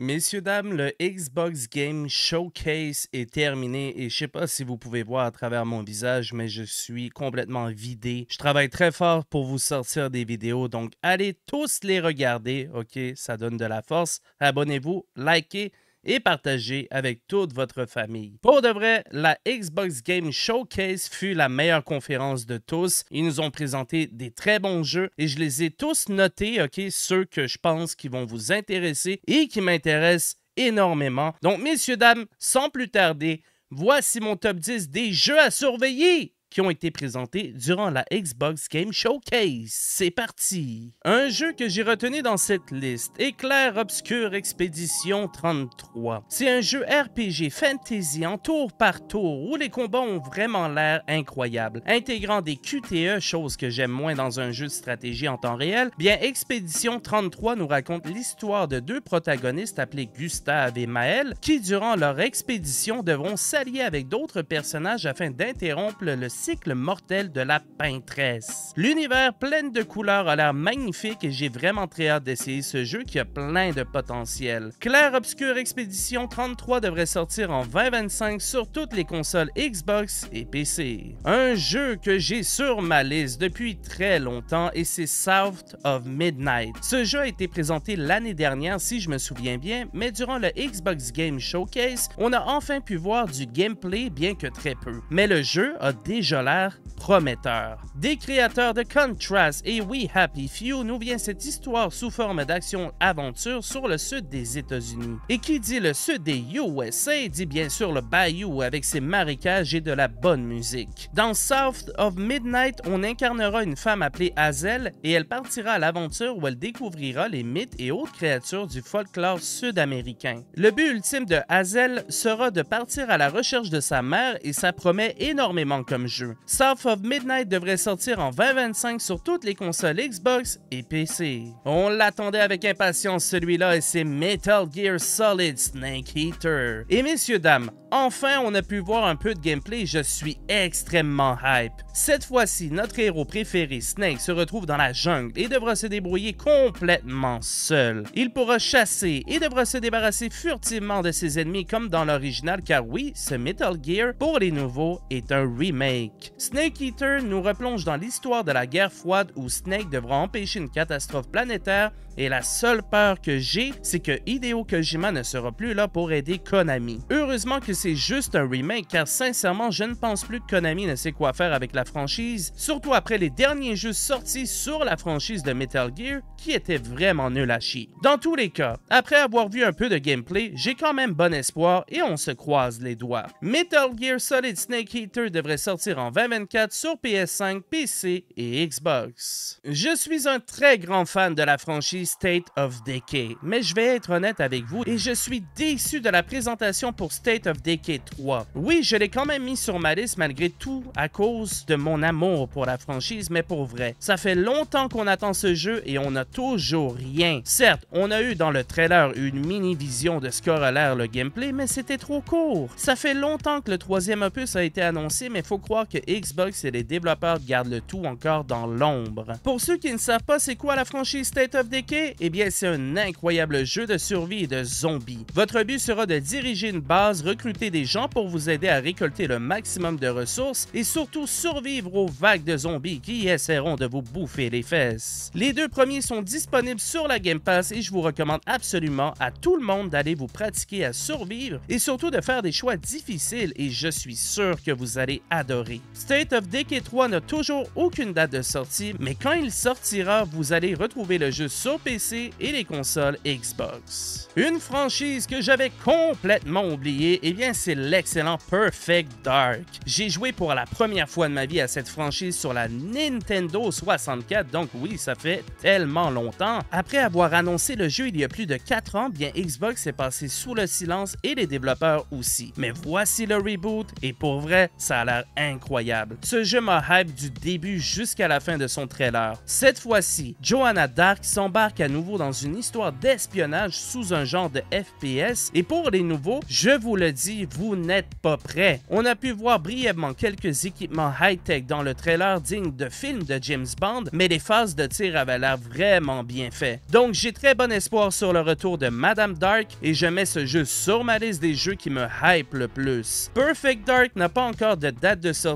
Messieurs, dames, le Xbox Game Showcase est terminé et je sais pas si vous pouvez voir à travers mon visage, mais je suis complètement vidé. Je travaille très fort pour vous sortir des vidéos, donc allez tous les regarder, ok? Ça donne de la force. Abonnez-vous, likez, et partager avec toute votre famille. Pour de vrai, la Xbox Game Showcase fut la meilleure conférence de tous. Ils nous ont présenté des très bons jeux et je les ai tous notés, OK, ceux que je pense qui vont vous intéresser et qui m'intéressent énormément. Donc, messieurs, dames, sans plus tarder, voici mon top 10 des jeux à surveiller qui ont été présentés durant la Xbox Game Showcase. C'est parti! Un jeu que j'ai retenu dans cette liste est Clair Obscur Expédition 33. C'est un jeu RPG fantasy en tour par tour où les combats ont vraiment l'air incroyables. Intégrant des QTE, chose que j'aime moins dans un jeu de stratégie en temps réel, bien Expédition 33 nous raconte l'histoire de deux protagonistes appelés Gustave et Maël qui durant leur expédition devront s'allier avec d'autres personnages afin d'interrompre le cycle mortel de la peintresse. L'univers plein de couleurs a l'air magnifique et j'ai vraiment très hâte d'essayer ce jeu qui a plein de potentiel. Claire Obscure Expedition 33 devrait sortir en 2025 sur toutes les consoles Xbox et PC. Un jeu que j'ai sur ma liste depuis très longtemps et c'est South of Midnight. Ce jeu a été présenté l'année dernière si je me souviens bien, mais durant le Xbox Game Showcase, on a enfin pu voir du gameplay bien que très peu. Mais le jeu a déjà l'air prometteur. Des créateurs de Contrast et We Happy Few nous vient cette histoire sous forme d'action-aventure sur le sud des États-Unis. Et qui dit le sud des USA dit bien sûr le bayou avec ses marécages et de la bonne musique. Dans South of Midnight, on incarnera une femme appelée Hazel et elle partira à l'aventure où elle découvrira les mythes et autres créatures du folklore sud-américain. Le but ultime de Hazel sera de partir à la recherche de sa mère et ça promet énormément comme jeu. South of Midnight devrait sortir en 2025 sur toutes les consoles Xbox et PC. On l'attendait avec impatience celui-là et c'est Metal Gear Solid Snake Eater. Et messieurs, dames, enfin on a pu voir un peu de gameplay, je suis extrêmement hype. Cette fois-ci, notre héros préféré, Snake, se retrouve dans la jungle et devra se débrouiller complètement seul. Il pourra chasser et devra se débarrasser furtivement de ses ennemis comme dans l'original car oui, ce Metal Gear pour les nouveaux est un remake. Snake. Eater nous replonge dans l'histoire de la guerre froide où Snake devra empêcher une catastrophe planétaire et la seule peur que j'ai, c'est que Hideo Kojima ne sera plus là pour aider Konami. Heureusement que c'est juste un remake car sincèrement, je ne pense plus que Konami ne sait quoi faire avec la franchise, surtout après les derniers jeux sortis sur la franchise de Metal Gear qui étaient vraiment nul à chier. Dans tous les cas, après avoir vu un peu de gameplay, j'ai quand même bon espoir et on se croise les doigts. Metal Gear Solid Snake Eater devrait sortir en 2024 sur PS5, PC et Xbox. Je suis un très grand fan de la franchise State of Decay, mais je vais être honnête avec vous et je suis déçu de la présentation pour State of Decay 3. Oui, je l'ai quand même mis sur ma liste malgré tout à cause de mon amour pour la franchise, mais pour vrai, ça fait longtemps qu'on attend ce jeu et on n'a toujours rien. Certes, on a eu dans le trailer une mini-vision de ce l'air le gameplay, mais c'était trop court. Ça fait longtemps que le troisième opus a été annoncé, mais faut croire que Xbox et les développeurs gardent le tout encore dans l'ombre. Pour ceux qui ne savent pas c'est quoi la franchise State of Decay, eh bien c'est un incroyable jeu de survie et de zombies. Votre but sera de diriger une base, recruter des gens pour vous aider à récolter le maximum de ressources et surtout survivre aux vagues de zombies qui essaieront de vous bouffer les fesses. Les deux premiers sont disponibles sur la Game Pass et je vous recommande absolument à tout le monde d'aller vous pratiquer à survivre et surtout de faire des choix difficiles et je suis sûr que vous allez adorer State of Decay 3 n'a toujours aucune date de sortie, mais quand il sortira, vous allez retrouver le jeu sur PC et les consoles Xbox. Une franchise que j'avais complètement oubliée, et eh bien c'est l'excellent Perfect Dark. J'ai joué pour la première fois de ma vie à cette franchise sur la Nintendo 64, donc oui, ça fait tellement longtemps. Après avoir annoncé le jeu il y a plus de 4 ans, bien Xbox est passé sous le silence et les développeurs aussi. Mais voici le reboot et pour vrai, ça a l'air incroyable incroyable. Ce jeu m'a hype du début jusqu'à la fin de son trailer. Cette fois-ci, Joanna Dark s'embarque à nouveau dans une histoire d'espionnage sous un genre de FPS et pour les nouveaux, je vous le dis, vous n'êtes pas prêts. On a pu voir brièvement quelques équipements high-tech dans le trailer digne de films de James Bond, mais les phases de tir avaient l'air vraiment bien faites. Donc j'ai très bon espoir sur le retour de Madame Dark et je mets ce jeu sur ma liste des jeux qui me hype le plus. Perfect Dark n'a pas encore de date de sortie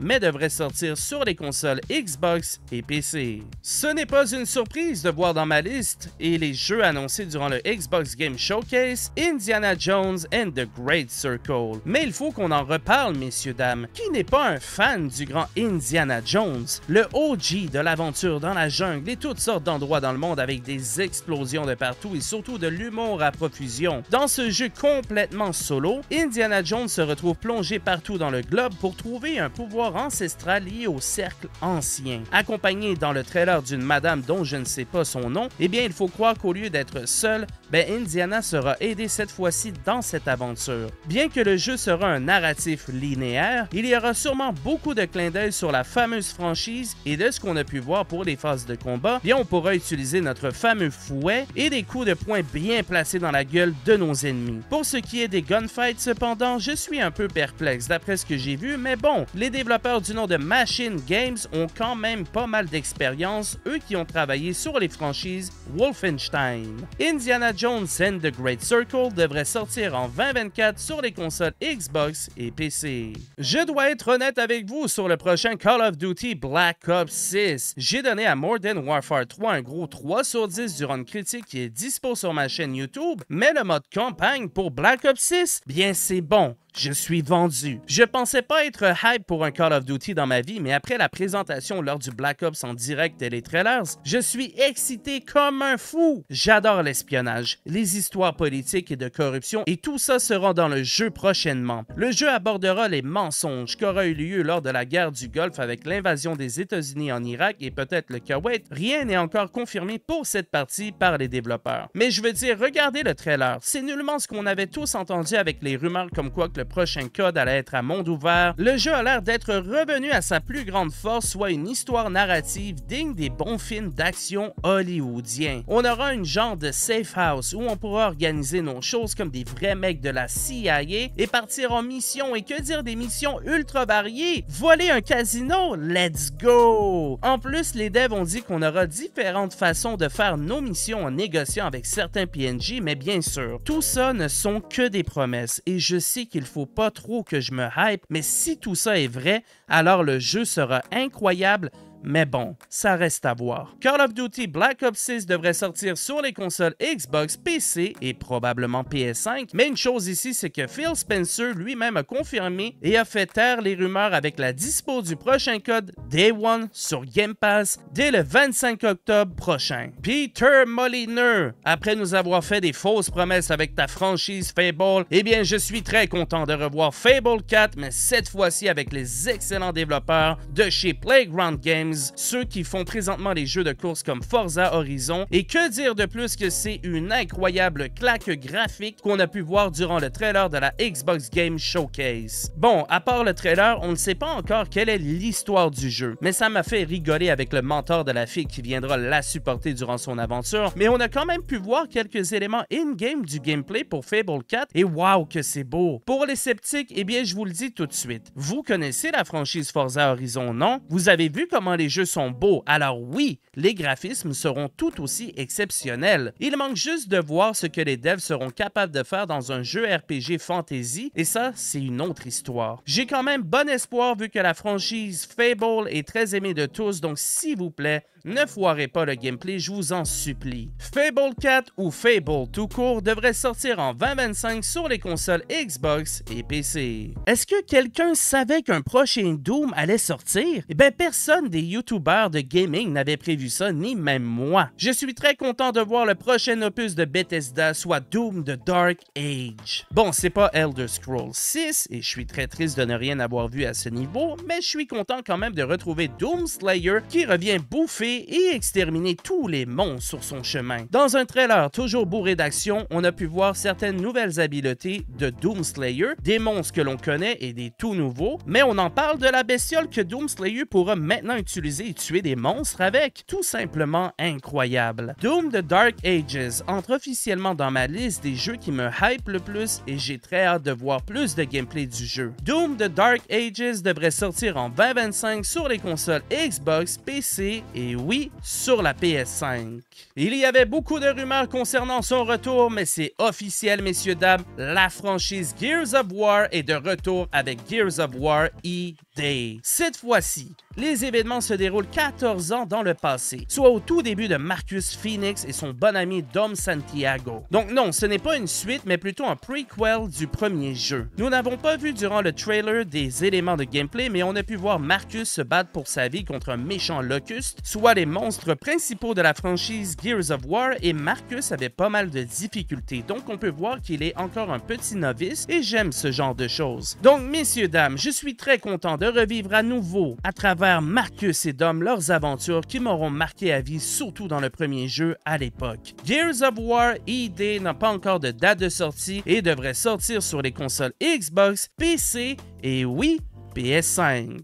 mais devrait sortir sur les consoles Xbox et PC. Ce n'est pas une surprise de voir dans ma liste et les jeux annoncés durant le Xbox Game Showcase Indiana Jones and the Great Circle. Mais il faut qu'on en reparle, messieurs, dames. Qui n'est pas un fan du grand Indiana Jones, le OG de l'aventure dans la jungle et toutes sortes d'endroits dans le monde avec des explosions de partout et surtout de l'humour à profusion. Dans ce jeu complètement solo, Indiana Jones se retrouve plongé partout dans le globe pour trouver un pouvoir ancestral lié au cercle ancien. Accompagné dans le trailer d'une madame dont je ne sais pas son nom, eh bien, il faut croire qu'au lieu d'être seule, ben Indiana sera aidée cette fois-ci dans cette aventure. Bien que le jeu sera un narratif linéaire, il y aura sûrement beaucoup de clins d'œil sur la fameuse franchise et de ce qu'on a pu voir pour les phases de combat, bien on pourra utiliser notre fameux fouet et des coups de poing bien placés dans la gueule de nos ennemis. Pour ce qui est des gunfights, cependant, je suis un peu perplexe d'après ce que j'ai vu, mais bon, les développeurs du nom de Machine Games ont quand même pas mal d'expérience, eux qui ont travaillé sur les franchises Wolfenstein. Indiana Jones and the Great Circle devrait sortir en 2024 sur les consoles Xbox et PC. Je dois être honnête avec vous sur le prochain Call of Duty Black Ops 6. J'ai donné à Modern Warfare 3 un gros 3 sur 10 durant une critique qui est dispo sur ma chaîne YouTube, mais le mode campagne pour Black Ops 6, bien c'est bon je suis vendu. Je pensais pas être hype pour un Call of Duty dans ma vie, mais après la présentation lors du Black Ops en direct et les trailers, je suis excité comme un fou. J'adore l'espionnage, les histoires politiques et de corruption, et tout ça sera dans le jeu prochainement. Le jeu abordera les mensonges qu'aura eu lieu lors de la guerre du Golfe avec l'invasion des États-Unis en Irak et peut-être le Koweït. Rien n'est encore confirmé pour cette partie par les développeurs. Mais je veux dire, regardez le trailer. C'est nullement ce qu'on avait tous entendu avec les rumeurs comme quoi que le prochain code allait être à monde ouvert. Le jeu a l'air d'être revenu à sa plus grande force, soit une histoire narrative digne des bons films d'action hollywoodiens. On aura une genre de safe house où on pourra organiser nos choses comme des vrais mecs de la CIA et partir en mission. Et que dire des missions ultra variées? Voler un casino? Let's go! En plus, les devs ont dit qu'on aura différentes façons de faire nos missions en négociant avec certains PNJ, mais bien sûr, tout ça ne sont que des promesses et je sais qu'il faut pas trop que je me hype, mais si tout ça est vrai, alors le jeu sera incroyable mais bon, ça reste à voir. Call of Duty Black Ops 6 devrait sortir sur les consoles Xbox, PC et probablement PS5, mais une chose ici, c'est que Phil Spencer lui-même a confirmé et a fait taire les rumeurs avec la dispo du prochain code Day One sur Game Pass dès le 25 octobre prochain. Peter Molyneux, après nous avoir fait des fausses promesses avec ta franchise Fable, eh bien je suis très content de revoir Fable 4, mais cette fois-ci avec les excellents développeurs de chez Playground Games ceux qui font présentement les jeux de course comme Forza Horizon. Et que dire de plus que c'est une incroyable claque graphique qu'on a pu voir durant le trailer de la Xbox Game Showcase. Bon, à part le trailer, on ne sait pas encore quelle est l'histoire du jeu, mais ça m'a fait rigoler avec le mentor de la fille qui viendra la supporter durant son aventure, mais on a quand même pu voir quelques éléments in-game du gameplay pour Fable 4 et waouh que c'est beau. Pour les sceptiques, eh bien je vous le dis tout de suite, vous connaissez la franchise Forza Horizon, non? Vous avez vu comment les jeux sont beaux, alors oui, les graphismes seront tout aussi exceptionnels. Il manque juste de voir ce que les devs seront capables de faire dans un jeu RPG fantasy, et ça, c'est une autre histoire. J'ai quand même bon espoir vu que la franchise Fable est très aimée de tous, donc s'il vous plaît, ne foirez pas le gameplay, je vous en supplie. Fable 4 ou Fable tout court devrait sortir en 2025 sur les consoles Xbox et PC. Est-ce que quelqu'un savait qu'un prochain Doom allait sortir? Eh bien, personne des YouTubers de gaming n'avait prévu ça, ni même moi. Je suis très content de voir le prochain opus de Bethesda, soit Doom The Dark Age. Bon, c'est pas Elder Scrolls 6, et je suis très triste de ne rien avoir vu à ce niveau, mais je suis content quand même de retrouver Doom Slayer qui revient bouffer et exterminer tous les monstres sur son chemin. Dans un trailer toujours bourré d'action, on a pu voir certaines nouvelles habiletés de Doom Slayer, des monstres que l'on connaît et des tout nouveaux, mais on en parle de la bestiole que Doom Slayer pourra maintenant utiliser et tuer des monstres avec, tout simplement incroyable. Doom The Dark Ages entre officiellement dans ma liste des jeux qui me hype le plus et j'ai très hâte de voir plus de gameplay du jeu. Doom The Dark Ages devrait sortir en 2025 sur les consoles Xbox, PC et oui, sur la PS5. Il y avait beaucoup de rumeurs concernant son retour, mais c'est officiel, messieurs, dames. La franchise Gears of War est de retour avec Gears of War E-Day. Cette fois-ci, les événements se déroulent 14 ans dans le passé, soit au tout début de Marcus Phoenix et son bon ami Dom Santiago. Donc non, ce n'est pas une suite, mais plutôt un prequel du premier jeu. Nous n'avons pas vu durant le trailer des éléments de gameplay, mais on a pu voir Marcus se battre pour sa vie contre un méchant locuste, soit les monstres principaux de la franchise Gears of War et Marcus avait pas mal de difficultés, donc on peut voir qu'il est encore un petit novice et j'aime ce genre de choses. Donc, messieurs, dames, je suis très content de revivre à nouveau à travers Marcus et Dom leurs aventures qui m'auront marqué à vie, surtout dans le premier jeu à l'époque. Gears of War ID n'a pas encore de date de sortie et devrait sortir sur les consoles Xbox, PC et oui, PS5.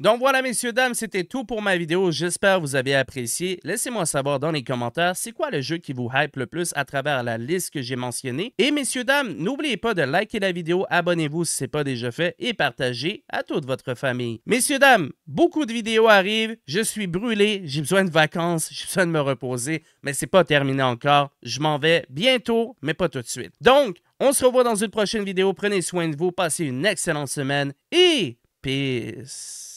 Donc voilà, messieurs, dames, c'était tout pour ma vidéo. J'espère que vous avez apprécié. Laissez-moi savoir dans les commentaires c'est quoi le jeu qui vous hype le plus à travers la liste que j'ai mentionnée. Et messieurs, dames, n'oubliez pas de liker la vidéo, abonnez-vous si ce n'est pas déjà fait et partagez à toute votre famille. Messieurs, dames, beaucoup de vidéos arrivent. Je suis brûlé, j'ai besoin de vacances, j'ai besoin de me reposer, mais c'est pas terminé encore. Je m'en vais bientôt, mais pas tout de suite. Donc, on se revoit dans une prochaine vidéo. Prenez soin de vous, passez une excellente semaine et Peace.